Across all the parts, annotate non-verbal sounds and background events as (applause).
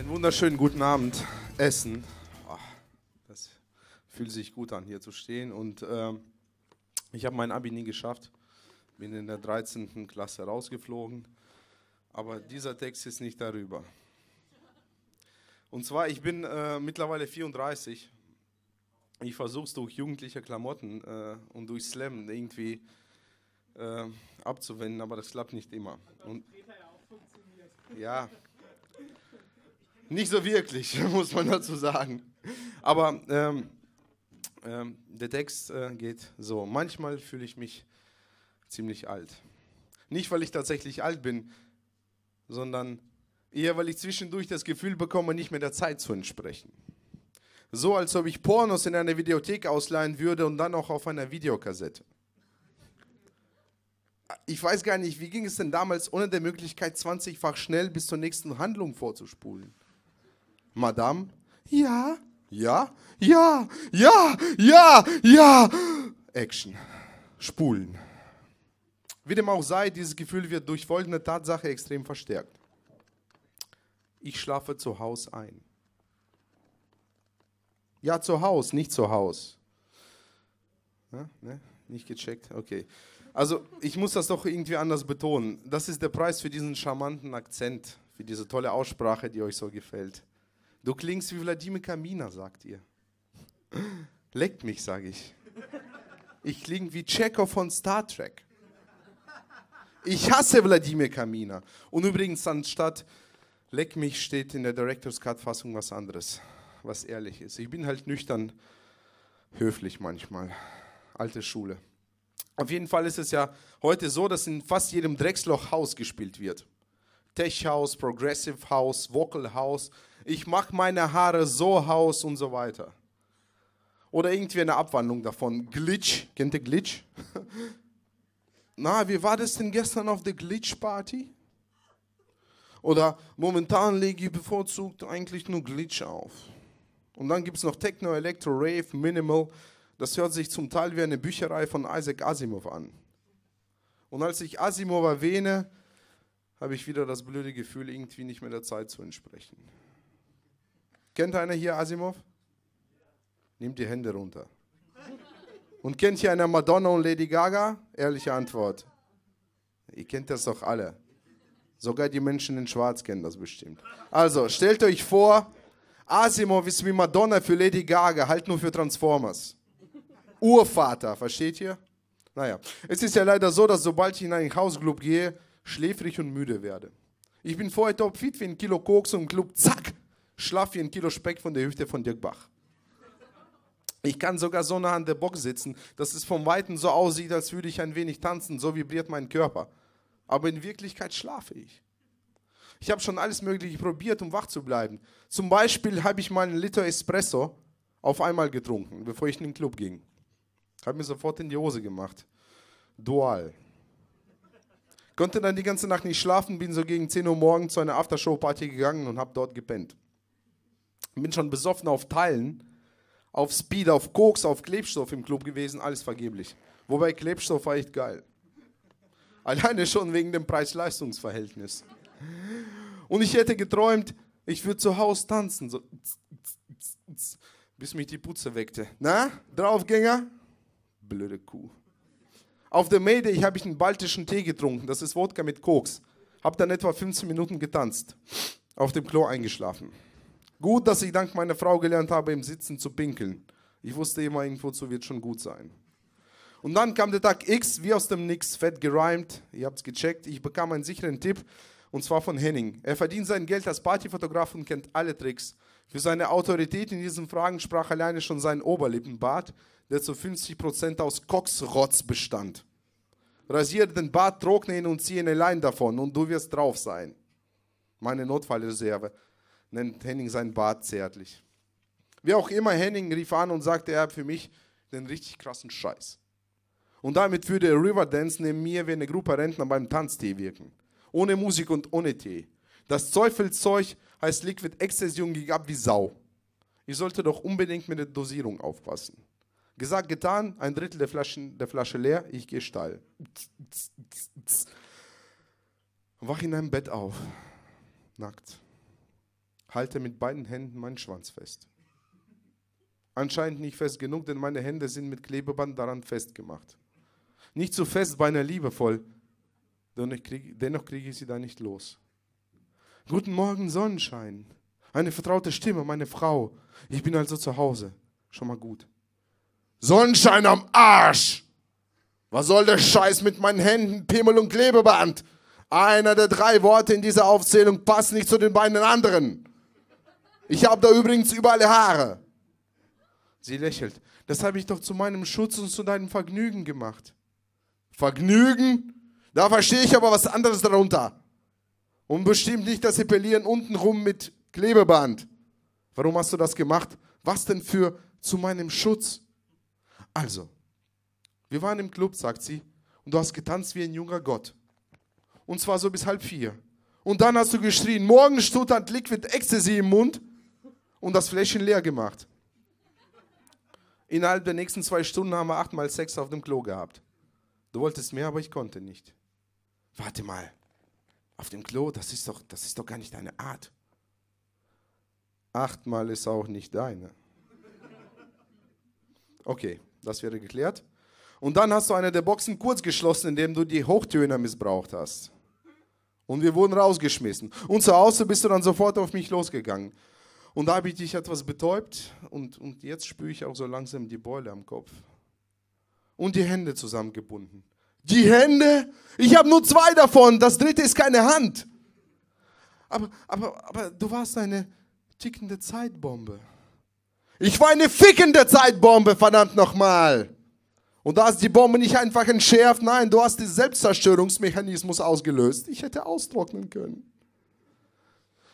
Einen wunderschönen guten Abend, Essen. Ah, das fühlt sich gut an, hier zu stehen. Und ähm, ich habe mein Abi nie geschafft. Bin in der 13. Klasse rausgeflogen. Aber dieser Text ist nicht darüber. Und zwar, ich bin äh, mittlerweile 34. Ich versuche es durch jugendliche Klamotten äh, und durch Slam irgendwie äh, abzuwenden, aber das klappt nicht immer. Aber und, ja, nicht so wirklich, (laughs) muss man dazu sagen. Aber ähm, ähm, der Text äh, geht so. Manchmal fühle ich mich ziemlich alt. Nicht, weil ich tatsächlich alt bin, sondern eher, weil ich zwischendurch das Gefühl bekomme, nicht mehr der Zeit zu entsprechen. So, als ob ich Pornos in einer Videothek ausleihen würde und dann auch auf einer Videokassette. Ich weiß gar nicht, wie ging es denn damals ohne der Möglichkeit, 20-fach schnell bis zur nächsten Handlung vorzuspulen? Madame? Ja, ja, ja, ja, ja, ja. Action. Spulen. Wie dem auch sei, dieses Gefühl wird durch folgende Tatsache extrem verstärkt. Ich schlafe zu Hause ein. Ja, zu Hause, nicht zu Hause. Ja, ne? Nicht gecheckt, okay. Also ich muss das doch irgendwie anders betonen. Das ist der Preis für diesen charmanten Akzent, für diese tolle Aussprache, die euch so gefällt. Du klingst wie Wladimir Kamina, sagt ihr. Leckt mich, sage ich. Ich klinge wie Chekhov von Star Trek. Ich hasse Wladimir Kamina. Und übrigens, anstatt Leck mich steht in der Director's Cut-Fassung was anderes, was ehrlich ist. Ich bin halt nüchtern höflich manchmal. Alte Schule. Auf jeden Fall ist es ja heute so, dass in fast jedem Drecksloch Haus gespielt wird. Tech House, Progressive House, Vocal House, ich mache meine Haare so aus und so weiter. Oder irgendwie eine Abwandlung davon. Glitch, kennt ihr Glitch? (laughs) Na, wie war das denn gestern auf der Glitch-Party? Oder momentan lege ich bevorzugt eigentlich nur Glitch auf. Und dann gibt es noch Techno, Electro, Rave, Minimal. Das hört sich zum Teil wie eine Bücherei von Isaac Asimov an. Und als ich Asimov erwähne, habe ich wieder das blöde Gefühl, irgendwie nicht mehr der Zeit zu entsprechen. Kennt einer hier Asimov? Nimmt die Hände runter. Und kennt hier einer Madonna und Lady Gaga? Ehrliche Antwort. Ihr kennt das doch alle. Sogar die Menschen in Schwarz kennen das bestimmt. Also, stellt euch vor, Asimov ist wie Madonna für Lady Gaga, halt nur für Transformers. Urvater, versteht ihr? Naja, es ist ja leider so, dass sobald ich in einen Hausclub gehe, schläfrig und müde werde. Ich bin vorher topfit wie ein Kilo Koks und im Club, zack, schlaf wie ein Kilo Speck von der Hüfte von Dirk Bach. Ich kann sogar so nah an der Box sitzen, dass es vom Weiten so aussieht, als würde ich ein wenig tanzen, so vibriert mein Körper. Aber in Wirklichkeit schlafe ich. Ich habe schon alles Mögliche probiert, um wach zu bleiben. Zum Beispiel habe ich meinen Liter Espresso auf einmal getrunken, bevor ich in den Club ging. Habe mir sofort in die Hose gemacht. Dual. Konnte dann die ganze Nacht nicht schlafen, bin so gegen 10 Uhr morgens zu einer Aftershow-Party gegangen und habe dort gepennt. Bin schon besoffen auf Teilen, auf Speed, auf Koks, auf Klebstoff im Club gewesen, alles vergeblich. Wobei Klebstoff war echt geil. Alleine schon wegen dem Preis-Leistungs-Verhältnis. Und ich hätte geträumt, ich würde zu Hause tanzen, so, bis mich die Putze weckte. Na, Draufgänger? Blöde Kuh. Auf der Mayday habe ich einen baltischen Tee getrunken, das ist Wodka mit Koks. Hab dann etwa 15 Minuten getanzt, auf dem Klo eingeschlafen. Gut, dass ich dank meiner Frau gelernt habe, im Sitzen zu pinkeln. Ich wusste immer, irgendwo zu wird schon gut sein. Und dann kam der Tag X, wie aus dem Nix, fett gereimt. Ihr habt es gecheckt. Ich bekam einen sicheren Tipp, und zwar von Henning. Er verdient sein Geld als Partyfotograf und kennt alle Tricks. Für seine Autorität in diesen Fragen sprach alleine schon sein Oberlippenbart, der zu 50% aus Koksrotz bestand. Rasiere den Bart, trockne ihn und ziehe eine Leine davon und du wirst drauf sein. Meine Notfallreserve nennt Henning sein Bart zärtlich. Wie auch immer, Henning rief an und sagte, er hat für mich den richtig krassen Scheiß. Und damit würde Riverdance neben mir wie eine Gruppe Rentner beim Tanztee wirken. Ohne Musik und ohne Tee. Das Teufelzeug heißt Liquid Ecstasy und ging ab wie Sau. Ich sollte doch unbedingt mit der Dosierung aufpassen. Gesagt, getan, ein Drittel der, Flaschen, der Flasche leer, ich gehe steil. Wach in einem Bett auf. Nackt halte mit beiden Händen meinen Schwanz fest. Anscheinend nicht fest genug, denn meine Hände sind mit Klebeband daran festgemacht. Nicht zu so fest, beinahe liebevoll, dennoch kriege ich sie da nicht los. Guten Morgen, Sonnenschein. Eine vertraute Stimme, meine Frau. Ich bin also zu Hause. Schon mal gut. Sonnenschein am Arsch! Was soll der Scheiß mit meinen Händen, Pimmel und Klebeband? Einer der drei Worte in dieser Aufzählung passt nicht zu den beiden anderen. Ich habe da übrigens überall Haare. Sie lächelt. Das habe ich doch zu meinem Schutz und zu deinem Vergnügen gemacht. Vergnügen? Da verstehe ich aber was anderes darunter. Und bestimmt nicht das Epilieren untenrum mit Klebeband. Warum hast du das gemacht? Was denn für zu meinem Schutz? Also, wir waren im Club, sagt sie, und du hast getanzt wie ein junger Gott. Und zwar so bis halb vier. Und dann hast du geschrien, morgen Stuttgart Liquid Ecstasy im Mund und das Fläschchen leer gemacht. Innerhalb der nächsten zwei Stunden haben wir achtmal Sex auf dem Klo gehabt. Du wolltest mehr, aber ich konnte nicht. Warte mal, auf dem Klo, das ist doch, das ist doch gar nicht deine Art. Achtmal ist auch nicht deine. Okay, das wäre geklärt. Und dann hast du eine der Boxen kurz geschlossen, indem du die Hochtöner missbraucht hast. Und wir wurden rausgeschmissen. Und zu Hause bist du dann sofort auf mich losgegangen. Und da habe ich dich etwas betäubt und, und jetzt spüre ich auch so langsam die Beule am Kopf. Und die Hände zusammengebunden. Die Hände? Ich habe nur zwei davon, das dritte ist keine Hand. Aber, aber, aber du warst eine tickende Zeitbombe. Ich war eine fickende Zeitbombe, verdammt nochmal. Und da hast die Bombe nicht einfach entschärft, nein, du hast den Selbstzerstörungsmechanismus ausgelöst. Ich hätte austrocknen können.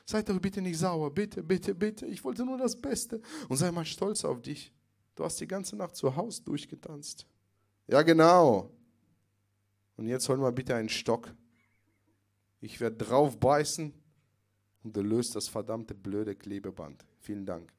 Seid doch bitte nicht sauer. Bitte, bitte, bitte. Ich wollte nur das Beste. Und sei mal stolz auf dich. Du hast die ganze Nacht zu Hause durchgetanzt. Ja, genau. Und jetzt hol mal bitte einen Stock. Ich werde drauf beißen und du löst das verdammte blöde Klebeband. Vielen Dank.